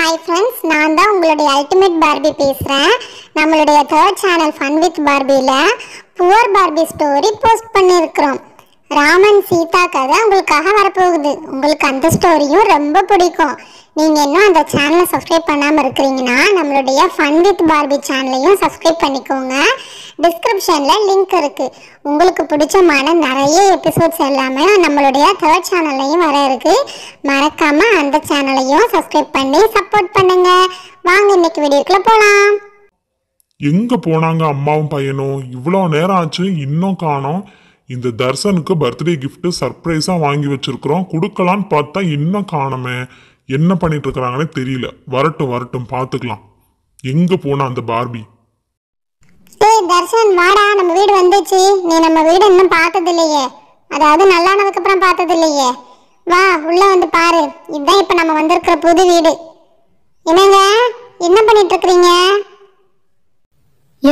hi friends நான் தான் உங்களுடைய அல்டிமேட் பார்பி பேசுகிறேன் நம்மளுடைய தேர்ட் சேனல் ஃபன் வித் பார்பியில் புவர் பார்பி ஸ்டோரி போஸ்ட் பண்ணியிருக்கிறோம் ராமன் சீதா கதை உங்களுக்காக வரப்போகுது உங்களுக்கு அந்த ஸ்டோரியும் ரொம்ப பிடிக்கும் நீங்கள் இன்னும் அந்த சேனலை சப்ஸ்கிரைப் பண்ணாமல் இருக்கிறீங்கன்னா நம்மளுடைய ஃபன் வித் பார்பி சேனலையும் சப்ஸ்கிரைப் பண்ணிக்கோங்க டிஸ்கிரிப்ஷனில் லிங்க் இருக்குது உங்களுக்கு பிடிச்சமான நிறைய எபிசோட்ஸ் எல்லாமே நம்மளுடைய தேர்ட் சேனல்லையும் வர இருக்குது மறக்காமல் அந்த சேனலையும் சப்ஸ்கிரைப் பண்ணி சப்போர்ட் பண்ணுங்கள் வாங்க இன்னைக்கு வீடியோக்குள்ளே போகலாம் எங்கே போனாங்க அம்மாவும் பையனும் இவ்வளோ நேரம் ஆச்சு இன்னும் காணோம் இந்த தர்சனுக்கு பர்த்டே கிஃப்ட்டு சர்ப்ரைஸாக வாங்கி வச்சுருக்குறோம் கொடுக்கலான்னு பார்த்தா இன்னும் காணுமே என்ன பண்ணிட்டு இருக்கிறாங்கன்னே தெரியல வரட்டும் வரட்டும் பார்த்துக்கலாம் எங்க போனா அந்த பார்பி டேய் தர்ஷன் வாடா நம்ம வீடு வந்துச்சு நீ நம்ம வீடு இன்னும் பார்த்தது இல்லையே அதாவது நல்லானதுக்கு அப்புறம் பார்த்தது இல்லையே வா உள்ள வந்து பாரு இதுதான் இப்ப நம்ம வந்திருக்கிற புது வீடு என்னங்க என்ன பண்ணிட்டு இருக்கிறீங்க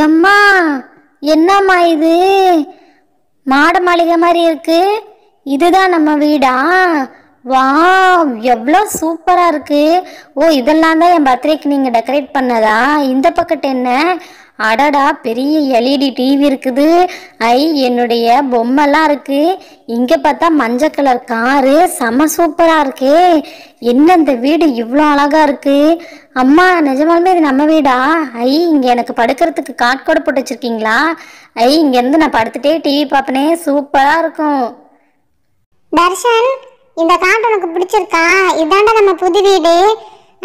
எம்மா என்னம்மா இது மாட மாளிகை மாதிரி இருக்கு இதுதான் நம்ம வீடா வா எவ்வளோ சூப்பராக இருக்குது ஓ இதெல்லாம் தான் என் பர்த்டேக்கு நீங்கள் டெக்கரேட் பண்ணதா இந்த பக்கத்து என்ன அடடா பெரிய எல்இடி டிவி இருக்குது ஐ என்னுடைய பொம்மைலாம் இருக்குது இங்கே பார்த்தா மஞ்சள் கலர் காரு செம சூப்பராக இருக்கே என்ன இந்த வீடு இவ்வளோ அழகாக இருக்குது அம்மா நிஜமாலுமே இது நம்ம வீடா ஐ இங்கே எனக்கு படுக்கிறதுக்கு காட் கூட போட்டு வச்சுருக்கீங்களா ஐ இங்கேருந்து நான் படுத்துட்டே டிவி பார்ப்பனே சூப்பராக இருக்கும் தர்ஷன் இந்த காட்டு உனக்கு பிடிச்சிருக்கா இதாண்டா நம்ம புது வீடு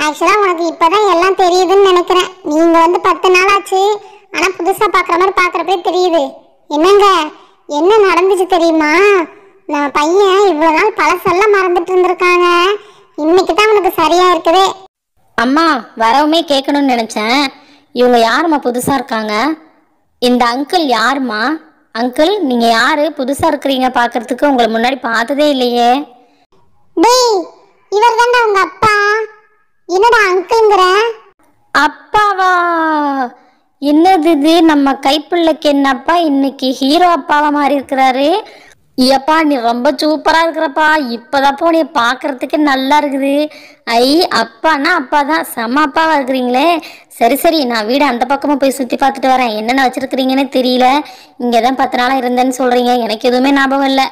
ஆக்சுவலாக உனக்கு இப்போ தான் எல்லாம் தெரியுதுன்னு நினைக்கிறேன் நீங்கள் வந்து பத்து நாள் ஆச்சு ஆனால் புதுசாக பார்க்குற மாதிரி பார்க்குறப்பே தெரியுது என்னங்க என்ன நடந்துச்சு தெரியுமா நம்ம பையன் இவ்வளோ நாள் பழசெல்லாம் மறந்துட்டு இருந்திருக்காங்க இன்னைக்கு தான் உனக்கு சரியாக இருக்குது அம்மா வரவுமே கேட்கணும்னு நினச்சேன் இவங்க யாரும்மா புதுசாக இருக்காங்க இந்த அங்கிள் யாருமா அங்கிள் நீங்கள் யார் புதுசாக இருக்கிறீங்க பார்க்குறதுக்கு உங்களை முன்னாடி பார்த்ததே இல்லையே டேய் இவர் தான் உங்க அப்பா என்னடா அங்கிள்ங்கற அப்பாவா என்னது இது நம்ம கைப்பிள்ளைக்கு என்னப்பா இன்னைக்கு ஹீரோ அப்பாவா மாறி இருக்கிறாரு ஐயப்பா நீ ரொம்ப சூப்பரா இருக்கிறப்பா இப்போதாப்பா நீ பார்க்கறதுக்கு நல்லா இருக்குது ஐ அப்பானா அப்பா தான் செம அப்பாவா இருக்கிறீங்களே சரி சரி நான் வீடு அந்த பக்கமாக போய் சுற்றி பார்த்துட்டு வரேன் என்னென்ன வச்சுருக்கிறீங்கன்னு தெரியல இங்கே தான் பத்து நாளாக இருந்தேன்னு சொல்கிறீங்க எனக்கு எதுவுமே ஞாபகம் இல்லை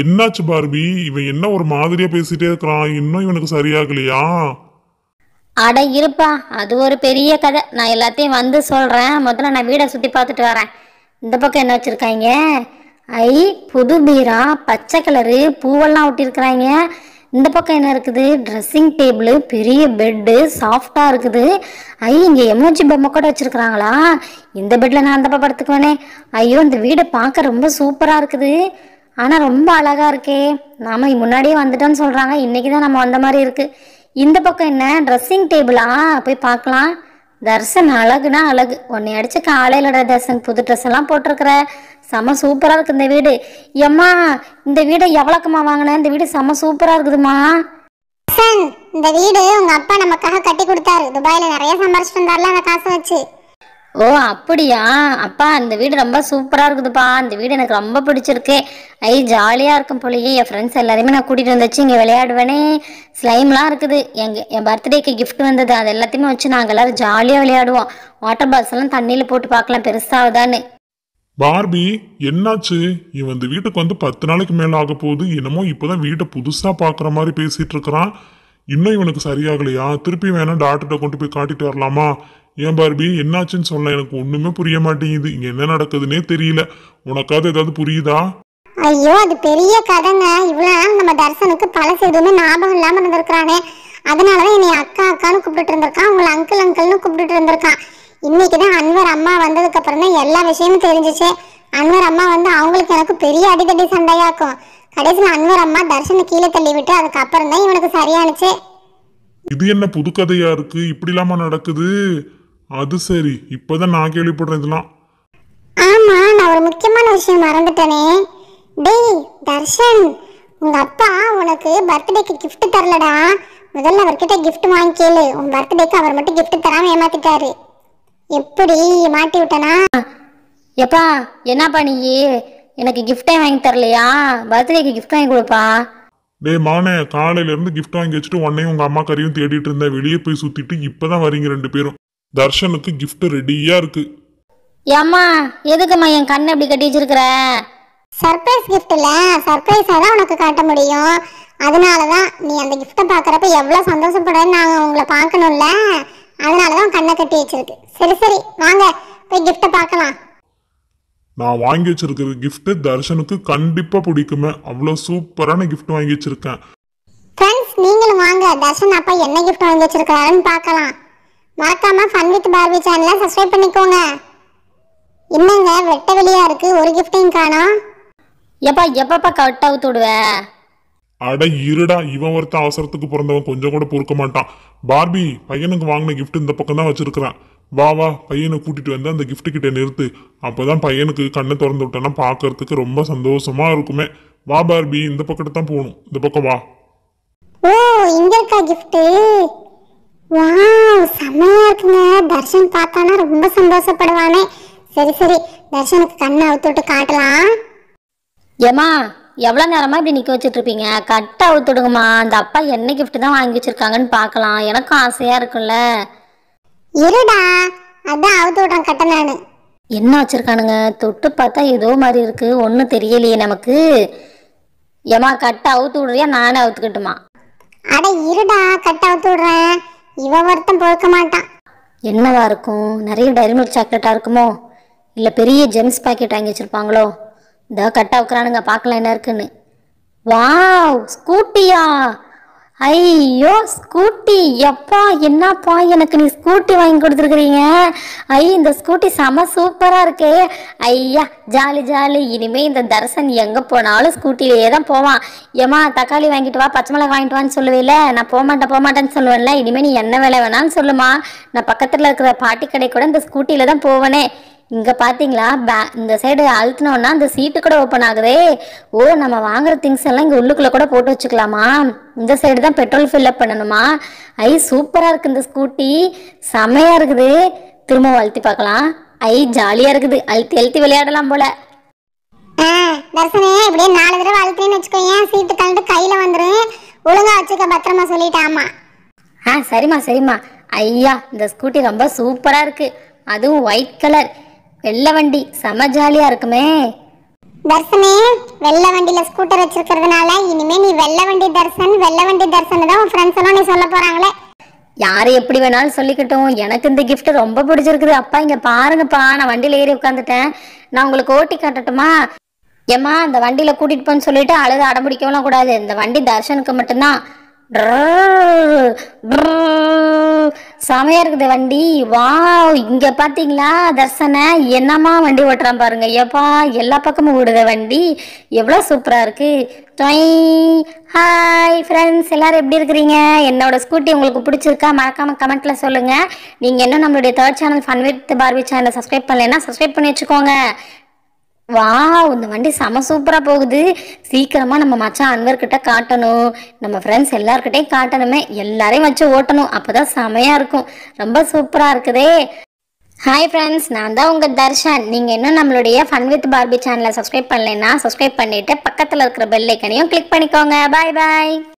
என்னாச்சு பார்பி இவன் என்ன ஒரு மாதிரியா பேசிட்டே இருக்கிறான் இன்னும் இவனுக்கு சரியாகலையா அட இருப்பா அது ஒரு பெரிய கதை நான் எல்லாத்தையும் வந்து சொல்கிறேன் முதல்ல நான் வீடை சுற்றி பார்த்துட்டு வரேன் இந்த பக்கம் என்ன வச்சிருக்காங்க ஐ புது பீரா பச்சை கலரு பூவெல்லாம் ஒட்டிருக்கிறாங்க இந்த பக்கம் என்ன இருக்குது ட்ரெஸ்ஸிங் டேபிள் பெரிய பெட்டு சாஃப்டா இருக்குது ஐ இங்கே எமோஜி பொம்மை கூட வச்சுருக்குறாங்களா இந்த பெட்டில் நான் அந்த படுத்துக்குவேனே ஐயோ இந்த வீடை பார்க்க ரொம்ப சூப்பராக இருக்குது ஆனால் ரொம்ப அழகாக இருக்கே நாம் முன்னாடியே வந்துட்டோன்னு சொல்கிறாங்க இன்றைக்கி தான் நம்ம வந்த மாதிரி இருக்குது இந்த பக்கம் என்ன ட்ரெஸ்ஸிங் டேபிளா போய் பார்க்கலாம் தர்சன் அழகுனா அழகு உன்னை அடிச்சு காலையில் தர்சன் புது ட்ரெஸ் எல்லாம் போட்டிருக்கிற செம சூப்பராக இருக்கு இந்த வீடு எம்மா இந்த வீடை எவ்வளோக்குமா வாங்கினேன் இந்த வீடு செம சூப்பராக இருக்குதுமா இந்த வீடு உங்க அப்பா நமக்காக கட்டி கொடுத்தாரு துபாயில நிறைய சம்பாரிச்சிட்டு இருந்தாருல அந்த காசை வச்சு ஓ அப்படியா அப்பா அந்த வீடு ரொம்ப சூப்பராக இருக்குதுப்பா அந்த வீடு எனக்கு ரொம்ப பிடிச்சிருக்கு ஐ ஜாலியாக இருக்கும் போலயே என் ஃப்ரெண்ட்ஸ் எல்லாருமே நான் கூட்டிகிட்டு வந்துச்சு இங்கே விளையாடுவேனே ஸ்லைம்லாம் இருக்குது எங்கள் என் பர்த்டேக்கு கிஃப்ட் வந்தது அது எல்லாத்தையுமே வச்சு நாங்கள் எல்லோரும் ஜாலியாக விளையாடுவோம் வாட்டர் பால்ஸ் எல்லாம் தண்ணியில் போட்டு பார்க்கலாம் பெருசாகுதான்னு பார்பி என்னாச்சு இவன் இந்த வீட்டுக்கு வந்து பத்து நாளைக்கு மேலே ஆக போகுது என்னமோ இப்பதான் வீட்டை புதுசாக பார்க்குற மாதிரி பேசிட்டு இருக்கிறான் இன்னும் இவனுக்கு சரியாகலையா திருப்பி வேணா டாக்டர்கிட்ட கொண்டு போய் காட்டிட்டு வரலாமா ஏன் பார்பி என்னாச்சுன்னு சொல்ல எனக்கு ஒண்ணுமே புரிய மாட்டேங்குது இங்க என்ன நடக்குதுன்னே தெரியல உனக்காவது ஏதாவது புரியுதா ஐயோ அது பெரிய கதைங்க இவ்வளவு நம்ம தர்சனுக்கு பழசு எதுவுமே ஞாபகம் இல்லாம இருந்திருக்கானே அதனாலதான் என்னை அக்கா அக்கான்னு கூப்பிட்டு இருந்திருக்கான் உங்களை அங்கிள் அங்கிள்னு கூப்பிட்டு இருந்திருக்கான் இன்னைக்குதான் அன்வர் அம்மா வந்ததுக்கு அப்புறம் தான் எல்லா விஷயமும் தெரிஞ்சிச்சு அன்வர் அம்மா வந்து அவங்களுக்கு எனக்கு பெரிய அடிதடி சண்டையாக்கும் கடைசியில் அன்வர் அம்மா தர்ஷனை கீழே தள்ளி விட்டு அதுக்கப்புறம் தான் இவனுக்கு சரியானுச்சு இது என்ன புதுக்கதையா இருக்கு இப்படி இல்லாம நடக்குது அது சரி இப்போதான் நான் கேள்விப்படுறேன் இதெல்லாம் நான் ஒரு முக்கியமான விஷயம் மறந்துட்டேனே டேய் தர்ஷன் உங்க அப்பா உனக்கு பர்த்டேக்கு gift தரலடா முதல்ல அவர்கிட்ட gift வாங்கி கேளு உன் பர்த்டேக்கு அவர் மட்டும் gift தராம ஏமாத்திட்டாரு எப்படி மாட்டி விட்டனா எப்பா என்னப்பா நீ எனக்கு கிஃப்டே வாங்கி தரலையா பர்த்டேக்கு கிஃப்ட் வாங்கி கொடுப்பா டேய் மானே காலையில இருந்து gift வாங்கி வச்சுட்டு உன்னையும் உங்க அம்மா கறியும் தேடிட்டு இருந்தேன் வெளியே போய் சுத்திட்டு இப்பதான் வரீங்க ரெண்டு பேரும் தர்ஷனுக்கு கிஃப்ட் ரெடியா இருக்கு ஏம்மா எதுக்கும்மா என் கண்ணை இப்படி கட்டி வச்சிருக்கிற சர்ப்ரைஸ் கிஃப்ட்ல சர்ப்ரைஸா தான் உனக்கு காட்ட முடியும் அதனால தான் நீ அந்த கிஃப்ட்டை பார்க்குறப்ப எவ்வளோ சந்தோஷப்படுறேன்னு நாங்கள் உங்களை பார்க்கணும்ல அதனால தான் கண்ணை கட்டி வச்சிருக்கு சரி சரி வாங்க போய் கிஃப்ட்டை பார்க்கலாம் நான் வாங்கி வச்சிருக்கிற கிஃப்ட் தர்ஷனுக்கு கண்டிப்பா பிடிக்குமே அவ்வளோ சூப்பரான கிஃப்ட் வாங்கி வச்சிருக்கேன் ஃப்ரெண்ட்ஸ் நீங்களும் வாங்க தர்ஷன் அப்பா என்ன கிஃப்ட் வாங்கி வச்சிருக்காருன்னு பார்க்கலாம் மறக்காம ஃபன் வித் பார்வி சேனலை சப்ஸ்கிரைப் பண்ணிக்கோங்க என்னங்க வெட்ட வெளியா இருக்கு ஒரு கிஃப்டையும் காணோம் எப்பா எப்பப்பா கட் அவுட் விடுவ அட இருடா இவன் ஒருத்த அவசரத்துக்கு பிறந்தவன் கொஞ்சம் கூட பொறுக்க மாட்டான் பார்பி பையனுக்கு வாங்கின கிஃப்ட் இந்த பக்கம் தான் வச்சிருக்கிறான் வா வா பையனை கூட்டிட்டு வந்து அந்த கிஃப்ட் கிட்ட நிறுத்து அப்போதான் பையனுக்கு கண்ணை திறந்து விட்டோன்னா பார்க்கறதுக்கு ரொம்ப சந்தோஷமா இருக்குமே வா பார்பி இந்த பக்கத்தான் தான் போகணும் இந்த பக்கம் வா ஓ இங்க இருக்கா கிஃப்ட் வாவ் செம்மையா இருக்குங்க தர்ஷன் பார்த்தானா ரொம்ப சந்தோஷப்படுவானே சரி சரி தர்ஷனுக்கு கண்ணை அவுத்துட்டு காட்டலாம் ஏமா எவ்வளோ நேரமா இப்படி நிற்க வச்சுட்டு இருப்பீங்க கட்டை அவுத்துடுங்கம்மா அந்த அப்பா என்ன கிஃப்ட் தான் வாங்கி வச்சிருக்காங்கன்னு பார்க்கலாம் எனக்கும் ஆசையாக இருக்கும்ல இருடா அதான் அவுத்து விட்றேன் கட்ட நான் என்ன வச்சுருக்கானுங்க தொட்டு பார்த்தா ஏதோ மாதிரி இருக்குது ஒன்றும் தெரியலையே நமக்கு ஏமா கட்டை அவுத்து விடுறியா நானே அவுத்துக்கட்டுமா அட இருடா கட்டை அவுத்து விடுறேன் இவன் ஒருத்தன் பொறுக்க மாட்டான் என்னவா இருக்கும் நிறைய டைரி மில்க் சாக்லேட்டாக இருக்குமோ இல்லை பெரிய ஜெம்ஸ் பாக்கெட் வாங்கி வச்சிருப்பாங்களோ இதா கட்டாக உக்கிறானுங்க பார்க்கலாம் என்ன இருக்குன்னு வாவ் ஸ்கூட்டியா ஐயோ ஸ்கூட்டி எப்பா என்னப்பா எனக்கு நீ ஸ்கூட்டி வாங்கி கொடுத்துருக்குறீங்க ஐய இந்த ஸ்கூட்டி செம சூப்பராக இருக்கே ஐயா ஜாலி ஜாலி இனிமே இந்த தரிசன் எங்கே போனாலும் ஸ்கூட்டிலே தான் போவான் ஏமா தக்காளி வாங்கிட்டு வா பச்சை மிளகா வாங்கிட்டு வான்னு சொல்லுவேல நான் போகமாட்டேன் போகமாட்டேன்னு சொல்லுவேன்ல இனிமேல் நீ என்ன வேலை வேணாலும் சொல்லுமா நான் பக்கத்தில் இருக்கிற பாட்டி கடை கூட இந்த ஸ்கூட்டியில் தான் போவேனே இங்கே பாத்தீங்களா பே இந்த சைடு அழுத்தினோன்னா அந்த சீட்டு கூட ஓப்பன் ஆகுதே ஓ நம்ம வாங்குற திங்ஸ் எல்லாம் இங்கே உள்ளுக்குள்ளே கூட போட்டு வச்சுக்கலாமா இந்த சைடு தான் பெட்ரோல் ஃபில்லப் பண்ணணுமா ஐ சூப்பராக இருக்குது இந்த ஸ்கூட்டி செமையாக இருக்குது திரும்ப அழுத்தி பார்க்கலாம் ஐ ஜாலியாக இருக்குது அழுத்தி அழுத்தி விளையாடலாம் போல தர்சனே இப்படியே நாலு தடவை அழுத்தினு வச்சுக்கோங்க சீட்டு கலந்து கையில் வந்துடும் ஒழுங்காக வச்சுக்க பத்திரமா சொல்லிட்டாமா ஆ சரிம்மா சரிம்மா ஐயா இந்த ஸ்கூட்டி ரொம்ப சூப்பராக இருக்குது அதுவும் ஒயிட் கலர் வெள்ள வண்டி செம ஜாலியா இருக்குமே தர்சனே வெள்ள வண்டியில ஸ்கூட்டர் வச்சிருக்கிறதுனால இனிமே நீ வெள்ள வண்டி தர்சன் வெள்ள வண்டி தர்சன் தான் உன் ஃப்ரெண்ட்ஸ் எல்லாம் நீ சொல்ல போறாங்களே யாரு எப்படி வேணாலும் சொல்லிக்கட்டும் எனக்கு இந்த கிஃப்ட் ரொம்ப பிடிச்சிருக்குது அப்பா இங்க பாருங்கப்பா நான் வண்டியில ஏறி உட்காந்துட்டேன் நான் உங்களுக்கு ஓட்டி காட்டட்டுமா ஏம்மா அந்த வண்டியில கூட்டிட்டு போன்னு சொல்லிட்டு அழுது அடம்பிடிக்கவும் கூடாது இந்த வண்டி தர்ஷனுக்கு மட்டும்தான் சமையா இருக்குது வண்டி வா இங்க பாத்தீங்களா தர்சன என்னமா வண்டி ஓட்டுறான் பாருங்க எப்பா எல்லா பக்கமும் ஓடுத வண்டி எவ்வளோ சூப்பரா இருக்கு ஹாய் ஃப்ரெண்ட்ஸ் எல்லாரும் எப்படி இருக்கிறீங்க என்னோட ஸ்கூட்டி உங்களுக்கு பிடிச்சிருக்கா மறக்காம கமெண்ட்ல சொல்லுங்க நீங்க என்ன நம்மளுடைய third channel fun with Barbie channel subscribe பண்ணலைன்னா சப்ஸ்கிரைப் பண்ணி வச்சுக்கோங்க வா இந்த வண்டி செம சூப்பராக போகுது சீக்கிரமாக நம்ம மச்சான் அன்வர்கிட்ட காட்டணும் நம்ம ஃப்ரெண்ட்ஸ் எல்லாருக்கிட்டையும் காட்டணுமே எல்லாரையும் வச்சு ஓட்டணும் அப்போ தான் செமையாக இருக்கும் ரொம்ப சூப்பராக இருக்குதே ஹாய் ஃப்ரெண்ட்ஸ் நான் தான் உங்கள் தர்ஷன் நீங்கள் இன்னும் நம்மளுடைய ஃபன் வித் பார்பி சேனலை சப்ஸ்கிரைப் பண்ணலைன்னா சப்ஸ்கிரைப் பண்ணிவிட்டு பக்கத்தில் இருக்கிற பெல் கிளிக் பண்ணிக்கோங்க பாய் பாய்